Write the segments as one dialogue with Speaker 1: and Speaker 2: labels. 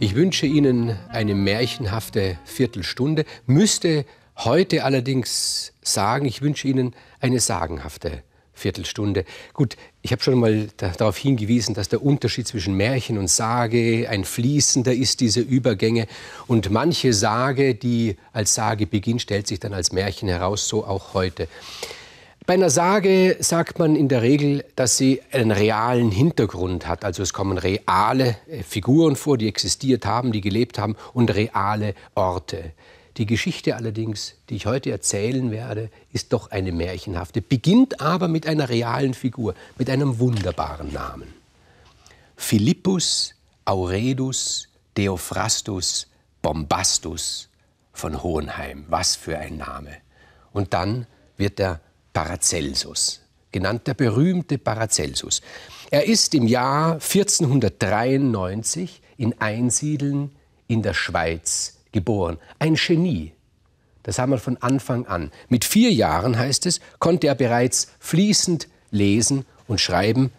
Speaker 1: Ich wünsche Ihnen eine märchenhafte Viertelstunde, müsste heute allerdings sagen, ich wünsche Ihnen eine sagenhafte Viertelstunde. Gut, ich habe schon mal darauf hingewiesen, dass der Unterschied zwischen Märchen und Sage ein fließender ist, diese Übergänge. Und manche Sage, die als Sage beginnt, stellt sich dann als Märchen heraus, so auch heute. Bei einer Sage sagt man in der Regel, dass sie einen realen Hintergrund hat. Also es kommen reale äh, Figuren vor, die existiert haben, die gelebt haben und reale Orte. Die Geschichte allerdings, die ich heute erzählen werde, ist doch eine märchenhafte, beginnt aber mit einer realen Figur, mit einem wunderbaren Namen. Philippus Auredus Theophrastus Bombastus von Hohenheim. Was für ein Name. Und dann wird er Paracelsus, genannt der berühmte Paracelsus. Er ist im Jahr 1493 in Einsiedeln in der Schweiz geboren. Ein Genie. Das haben wir von Anfang an. Mit vier Jahren, heißt es, konnte er bereits fließend lesen und schreiben.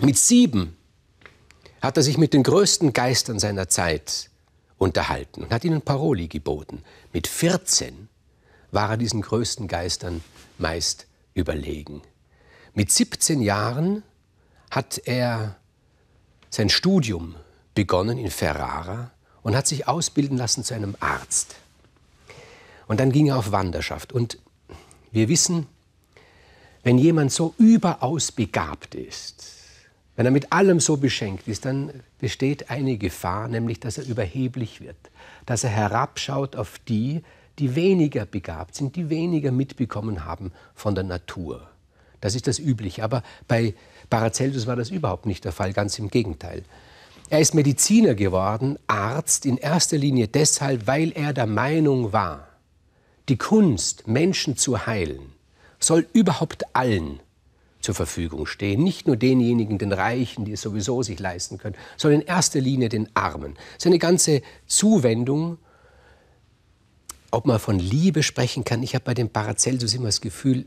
Speaker 1: Mit sieben hat er sich mit den größten Geistern seiner Zeit unterhalten und hat ihnen Paroli geboten. Mit 14 war er diesen größten Geistern meist überlegen. Mit 17 Jahren hat er sein Studium begonnen in Ferrara und hat sich ausbilden lassen zu einem Arzt. Und dann ging er auf Wanderschaft. Und wir wissen, wenn jemand so überaus begabt ist, wenn er mit allem so beschenkt ist, dann besteht eine Gefahr, nämlich dass er überheblich wird, dass er herabschaut auf die, die weniger begabt sind, die weniger mitbekommen haben von der Natur. Das ist das Übliche. Aber bei Paracelsus war das überhaupt nicht der Fall, ganz im Gegenteil. Er ist Mediziner geworden, Arzt in erster Linie deshalb, weil er der Meinung war, die Kunst, Menschen zu heilen, soll überhaupt allen zur Verfügung stehen. Nicht nur denjenigen, den Reichen, die es sowieso sich leisten können, sondern in erster Linie den Armen. Seine ganze Zuwendung ob man von Liebe sprechen kann. Ich habe bei dem Paracelsus immer das Gefühl,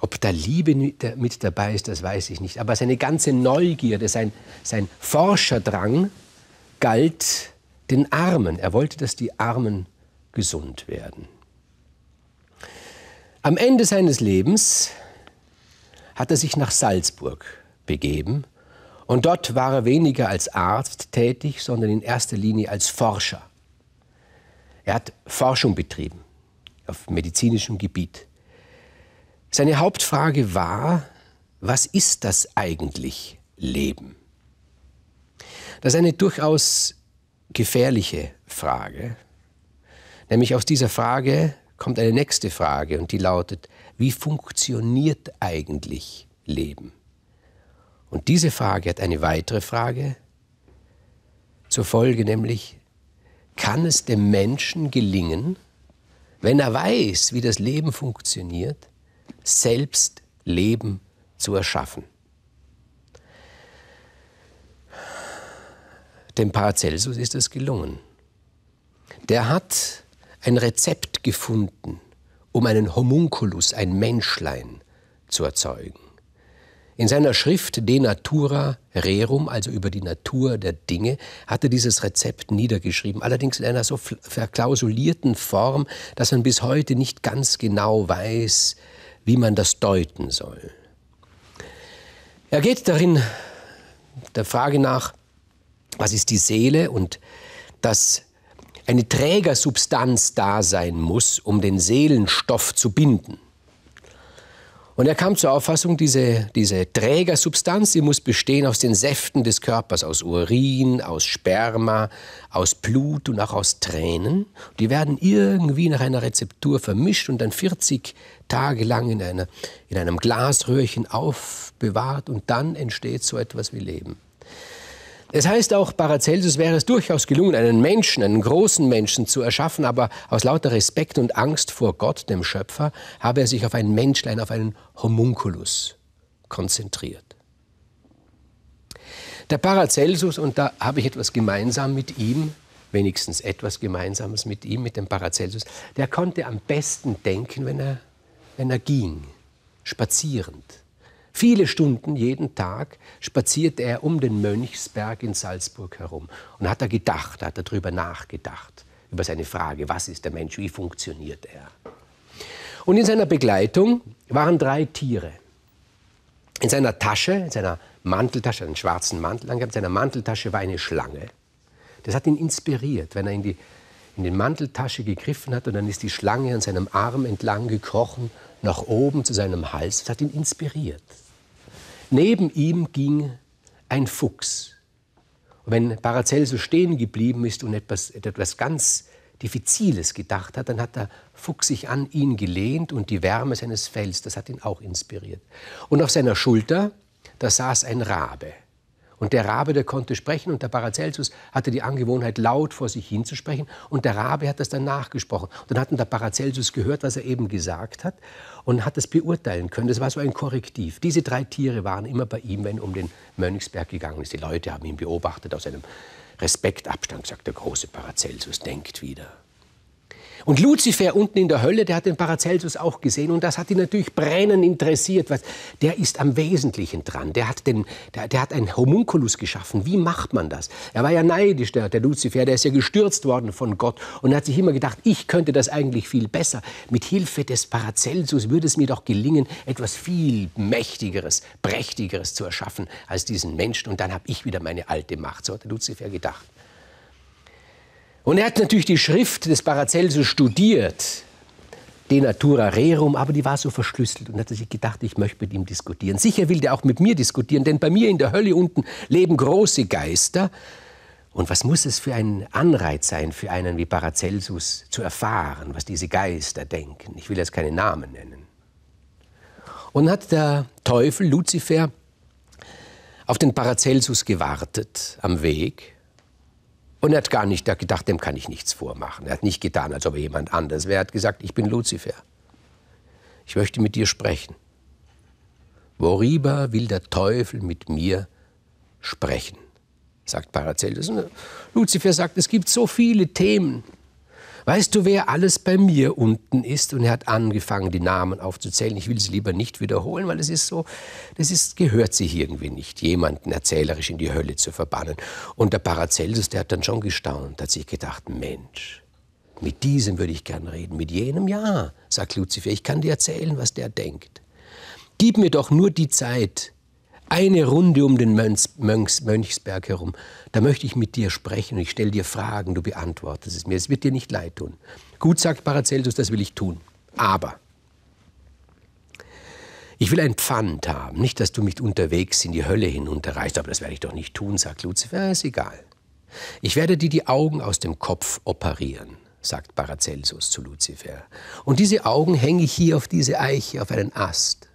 Speaker 1: ob da Liebe mit dabei ist, das weiß ich nicht. Aber seine ganze Neugierde, sein, sein Forscherdrang galt den Armen. Er wollte, dass die Armen gesund werden. Am Ende seines Lebens hat er sich nach Salzburg begeben. Und dort war er weniger als Arzt tätig, sondern in erster Linie als Forscher er hat Forschung betrieben auf medizinischem Gebiet. Seine Hauptfrage war, was ist das eigentlich Leben? Das ist eine durchaus gefährliche Frage. Nämlich aus dieser Frage kommt eine nächste Frage und die lautet, wie funktioniert eigentlich Leben? Und diese Frage hat eine weitere Frage zur Folge, nämlich, kann es dem Menschen gelingen, wenn er weiß, wie das Leben funktioniert, selbst Leben zu erschaffen. Dem Paracelsus ist es gelungen. Der hat ein Rezept gefunden, um einen Homunculus, ein Menschlein, zu erzeugen. In seiner Schrift De Natura Rerum, also über die Natur der Dinge, hat er dieses Rezept niedergeschrieben, allerdings in einer so verklausulierten Form, dass man bis heute nicht ganz genau weiß, wie man das deuten soll. Er geht darin der Frage nach, was ist die Seele und dass eine Trägersubstanz da sein muss, um den Seelenstoff zu binden. Und er kam zur Auffassung, diese, diese Trägersubstanz, die muss bestehen aus den Säften des Körpers, aus Urin, aus Sperma, aus Blut und auch aus Tränen. Die werden irgendwie nach einer Rezeptur vermischt und dann 40 Tage lang in, einer, in einem Glasröhrchen aufbewahrt und dann entsteht so etwas wie Leben. Es heißt auch, Paracelsus wäre es durchaus gelungen, einen Menschen, einen großen Menschen zu erschaffen, aber aus lauter Respekt und Angst vor Gott, dem Schöpfer, habe er sich auf ein Menschlein, auf einen Homunculus konzentriert. Der Paracelsus, und da habe ich etwas gemeinsam mit ihm, wenigstens etwas Gemeinsames mit ihm, mit dem Paracelsus, der konnte am besten denken, wenn er, wenn er ging, spazierend. Viele Stunden jeden Tag spazierte er um den Mönchsberg in Salzburg herum und hat er gedacht, hat er darüber nachgedacht, über seine Frage, was ist der Mensch, wie funktioniert er. Und in seiner Begleitung waren drei Tiere. In seiner Tasche, in seiner Manteltasche, einen schwarzen Mantel angehabt, in seiner Manteltasche war eine Schlange. Das hat ihn inspiriert, wenn er in die in den Manteltasche gegriffen hat und dann ist die Schlange an seinem Arm entlang gekrochen, nach oben zu seinem Hals. Das hat ihn inspiriert. Neben ihm ging ein Fuchs. Und wenn Paracelsus stehen geblieben ist und etwas, etwas ganz Diffiziles gedacht hat, dann hat der Fuchs sich an ihn gelehnt und die Wärme seines Fells, das hat ihn auch inspiriert. Und auf seiner Schulter, da saß ein Rabe. Und der Rabe, der konnte sprechen und der Paracelsus hatte die Angewohnheit, laut vor sich hinzusprechen und der Rabe hat das dann nachgesprochen. Und dann hat der Paracelsus gehört, was er eben gesagt hat und hat das beurteilen können. Das war so ein Korrektiv. Diese drei Tiere waren immer bei ihm, wenn er um den Mönchsberg gegangen ist. Die Leute haben ihn beobachtet aus einem Respektabstand, sagt der große Paracelsus, denkt wieder. Und Luzifer unten in der Hölle, der hat den Paracelsus auch gesehen und das hat ihn natürlich brennend interessiert. Was, der ist am Wesentlichen dran. Der hat, den, der, der hat einen Homunculus geschaffen. Wie macht man das? Er war ja neidisch, der, der Luzifer. Der ist ja gestürzt worden von Gott und hat sich immer gedacht, ich könnte das eigentlich viel besser. Mit Hilfe des Paracelsus würde es mir doch gelingen, etwas viel Mächtigeres, Prächtigeres zu erschaffen als diesen Menschen. Und dann habe ich wieder meine alte Macht. So hat der Luzifer gedacht. Und er hat natürlich die Schrift des Paracelsus studiert, De Natura Rerum, aber die war so verschlüsselt und hat sich gedacht, ich möchte mit ihm diskutieren. Sicher will der auch mit mir diskutieren, denn bei mir in der Hölle unten leben große Geister. Und was muss es für ein Anreiz sein, für einen wie Paracelsus zu erfahren, was diese Geister denken? Ich will jetzt keine Namen nennen. Und hat der Teufel, Luzifer, auf den Paracelsus gewartet am Weg und er hat gar nicht gedacht, dem kann ich nichts vormachen. Er hat nicht getan, als ob er jemand anders wäre. Er hat gesagt, ich bin Luzifer. Ich möchte mit dir sprechen. Worüber will der Teufel mit mir sprechen? sagt Paracelsus. Luzifer sagt, es gibt so viele Themen, Weißt du, wer alles bei mir unten ist? Und er hat angefangen, die Namen aufzuzählen. Ich will sie lieber nicht wiederholen, weil es ist so, das ist, gehört sich irgendwie nicht, jemanden erzählerisch in die Hölle zu verbannen. Und der Paracelsus, der hat dann schon gestaunt, hat sich gedacht, Mensch, mit diesem würde ich gern reden, mit jenem ja, sagt Lucifer, ich kann dir erzählen, was der denkt. Gib mir doch nur die Zeit, eine Runde um den Mönchs, Mönchs, Mönchsberg herum. Da möchte ich mit dir sprechen und ich stelle dir Fragen, du beantwortest es mir. Es wird dir nicht leid tun. Gut, sagt Paracelsus, das will ich tun. Aber ich will ein Pfand haben. Nicht, dass du mich unterwegs in die Hölle hinunterreißt, aber das werde ich doch nicht tun, sagt Luzifer. ist egal. Ich werde dir die Augen aus dem Kopf operieren, sagt Paracelsus zu Luzifer. Und diese Augen hänge ich hier auf diese Eiche, auf einen Ast.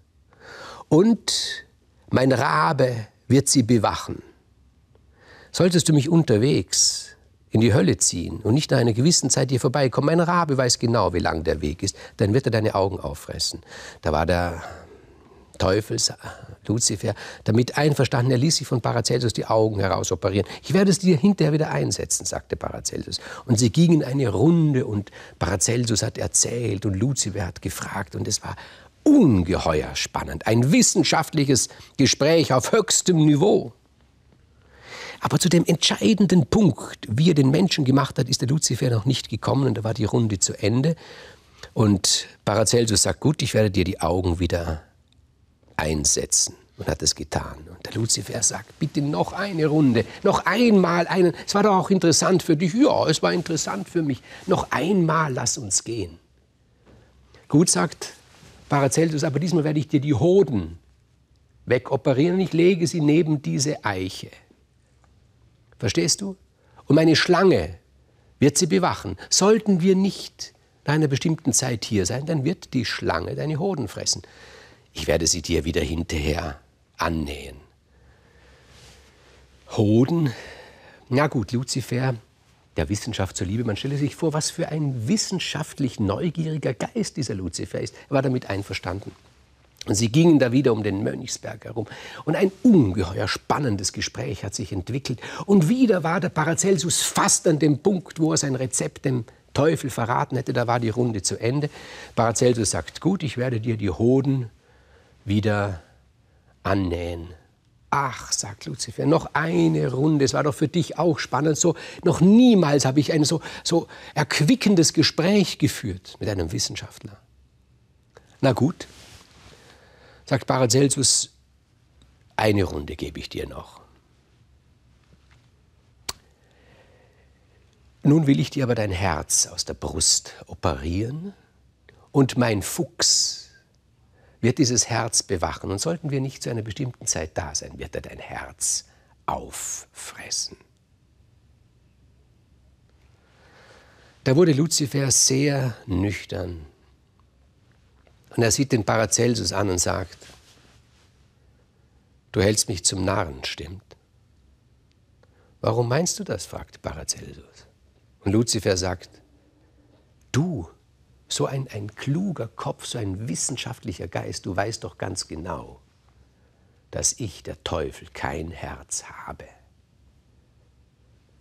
Speaker 1: Und mein Rabe wird sie bewachen. Solltest du mich unterwegs in die Hölle ziehen und nicht nach einer gewissen Zeit hier vorbeikommen, mein Rabe weiß genau, wie lang der Weg ist, dann wird er deine Augen auffressen. Da war der Teufel, äh, Lucifer, damit einverstanden, er ließ sich von Paracelsus die Augen herausoperieren. Ich werde es dir hinterher wieder einsetzen, sagte Paracelsus. Und sie gingen eine Runde und Paracelsus hat erzählt und Lucifer hat gefragt und es war ungeheuer spannend. Ein wissenschaftliches Gespräch auf höchstem Niveau. Aber zu dem entscheidenden Punkt, wie er den Menschen gemacht hat, ist der Luzifer noch nicht gekommen und da war die Runde zu Ende. Und Paracelsus sagt, gut, ich werde dir die Augen wieder einsetzen und hat es getan. Und der Luzifer sagt, bitte noch eine Runde, noch einmal einen. Es war doch auch interessant für dich. Ja, es war interessant für mich. Noch einmal lass uns gehen. Gut, sagt Paracelsus, aber diesmal werde ich dir die Hoden wegoperieren und ich lege sie neben diese Eiche. Verstehst du? Und meine Schlange wird sie bewachen. Sollten wir nicht nach einer bestimmten Zeit hier sein, dann wird die Schlange deine Hoden fressen. Ich werde sie dir wieder hinterher annähen. Hoden? Na gut, Luzifer der Wissenschaft zuliebe. Man stelle sich vor, was für ein wissenschaftlich neugieriger Geist dieser Luzifer ist. Er war damit einverstanden. Und sie gingen da wieder um den Mönchsberg herum. Und ein ungeheuer spannendes Gespräch hat sich entwickelt. Und wieder war der Paracelsus fast an dem Punkt, wo er sein Rezept dem Teufel verraten hätte. Da war die Runde zu Ende. Paracelsus sagt, gut, ich werde dir die Hoden wieder annähen. Ach, sagt Lucifer, noch eine Runde, es war doch für dich auch spannend. So, noch niemals habe ich ein so, so erquickendes Gespräch geführt mit einem Wissenschaftler. Na gut, sagt Paracelsus, eine Runde gebe ich dir noch. Nun will ich dir aber dein Herz aus der Brust operieren und mein Fuchs wird dieses Herz bewachen. Und sollten wir nicht zu einer bestimmten Zeit da sein, wird er dein Herz auffressen. Da wurde Luzifer sehr nüchtern. Und er sieht den Paracelsus an und sagt, du hältst mich zum Narren, stimmt. Warum meinst du das? fragt Paracelsus. Und Luzifer sagt, du so ein, ein kluger Kopf, so ein wissenschaftlicher Geist, du weißt doch ganz genau, dass ich, der Teufel, kein Herz habe.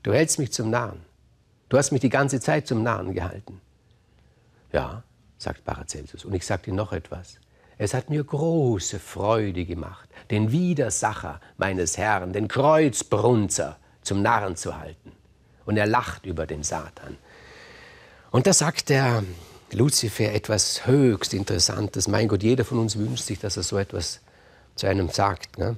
Speaker 1: Du hältst mich zum Narren. Du hast mich die ganze Zeit zum Narren gehalten. Ja, sagt Paracelsus, und ich sage dir noch etwas. Es hat mir große Freude gemacht, den Widersacher meines Herrn, den Kreuzbrunzer, zum Narren zu halten. Und er lacht über den Satan. Und da sagt er, Luzifer etwas höchst Interessantes. Mein Gott, jeder von uns wünscht sich, dass er so etwas zu einem sagt. Ne?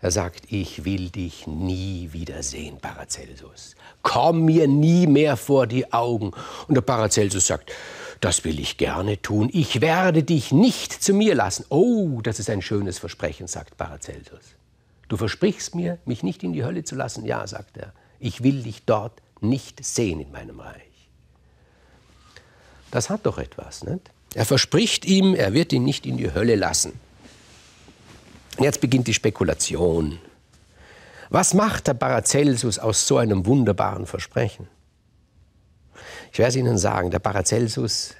Speaker 1: Er sagt, ich will dich nie wiedersehen, Paracelsus. Komm mir nie mehr vor die Augen. Und der Paracelsus sagt, das will ich gerne tun. Ich werde dich nicht zu mir lassen. Oh, das ist ein schönes Versprechen, sagt Paracelsus. Du versprichst mir, mich nicht in die Hölle zu lassen. Ja, sagt er, ich will dich dort nicht sehen in meinem Reich. Das hat doch etwas. Nicht? Er verspricht ihm, er wird ihn nicht in die Hölle lassen. Und jetzt beginnt die Spekulation. Was macht der Paracelsus aus so einem wunderbaren Versprechen? Ich werde es Ihnen sagen, der Paracelsus,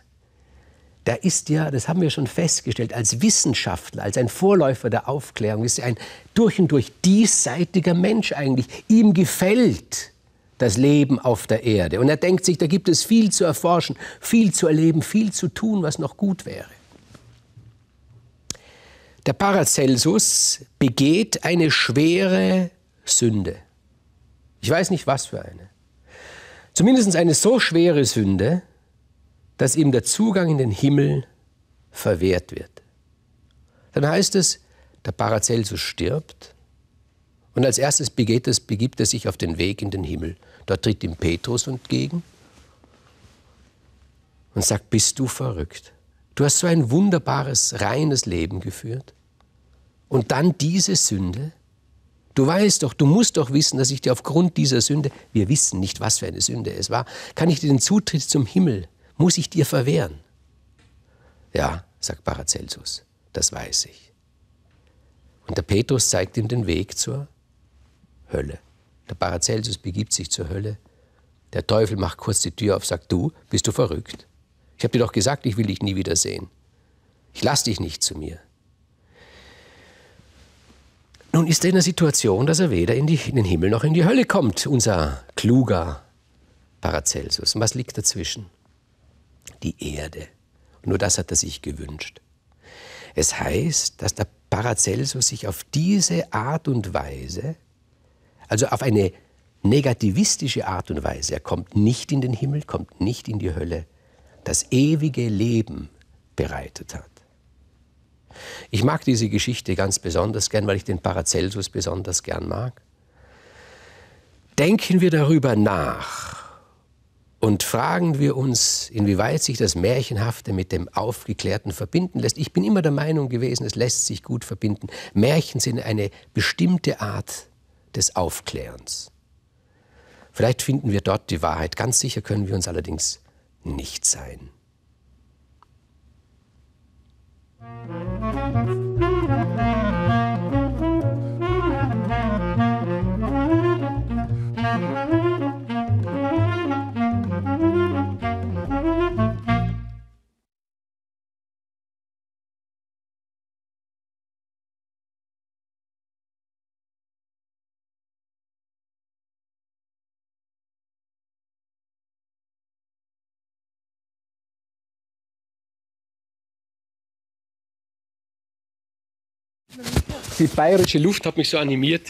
Speaker 1: der ist ja, das haben wir schon festgestellt, als Wissenschaftler, als ein Vorläufer der Aufklärung, ist er ein durch und durch diesseitiger Mensch eigentlich. Ihm gefällt das Leben auf der Erde. Und er denkt sich, da gibt es viel zu erforschen, viel zu erleben, viel zu tun, was noch gut wäre. Der Paracelsus begeht eine schwere Sünde. Ich weiß nicht, was für eine. Zumindest eine so schwere Sünde, dass ihm der Zugang in den Himmel verwehrt wird. Dann heißt es, der Paracelsus stirbt und als erstes begeht es, begibt er sich auf den Weg in den Himmel. Da tritt ihm Petrus entgegen und sagt, bist du verrückt? Du hast so ein wunderbares, reines Leben geführt. Und dann diese Sünde. Du weißt doch, du musst doch wissen, dass ich dir aufgrund dieser Sünde, wir wissen nicht, was für eine Sünde es war, kann ich dir den Zutritt zum Himmel, muss ich dir verwehren? Ja, sagt Paracelsus, das weiß ich. Und der Petrus zeigt ihm den Weg zur Hölle. Der Paracelsus begibt sich zur Hölle. Der Teufel macht kurz die Tür auf, sagt, du, bist du verrückt? Ich habe dir doch gesagt, ich will dich nie wiedersehen. Ich lasse dich nicht zu mir. Nun ist er in der Situation, dass er weder in, die, in den Himmel noch in die Hölle kommt, unser kluger Paracelsus. Und was liegt dazwischen? Die Erde. nur das hat er sich gewünscht. Es heißt, dass der Paracelsus sich auf diese Art und Weise also auf eine negativistische Art und Weise. Er kommt nicht in den Himmel, kommt nicht in die Hölle. Das ewige Leben bereitet hat. Ich mag diese Geschichte ganz besonders gern, weil ich den Paracelsus besonders gern mag. Denken wir darüber nach und fragen wir uns, inwieweit sich das Märchenhafte mit dem Aufgeklärten verbinden lässt. Ich bin immer der Meinung gewesen, es lässt sich gut verbinden. Märchen sind eine bestimmte Art des Aufklärens. Vielleicht finden wir dort die Wahrheit, ganz sicher können wir uns allerdings nicht sein. Musik Die bayerische Luft hat mich so animiert,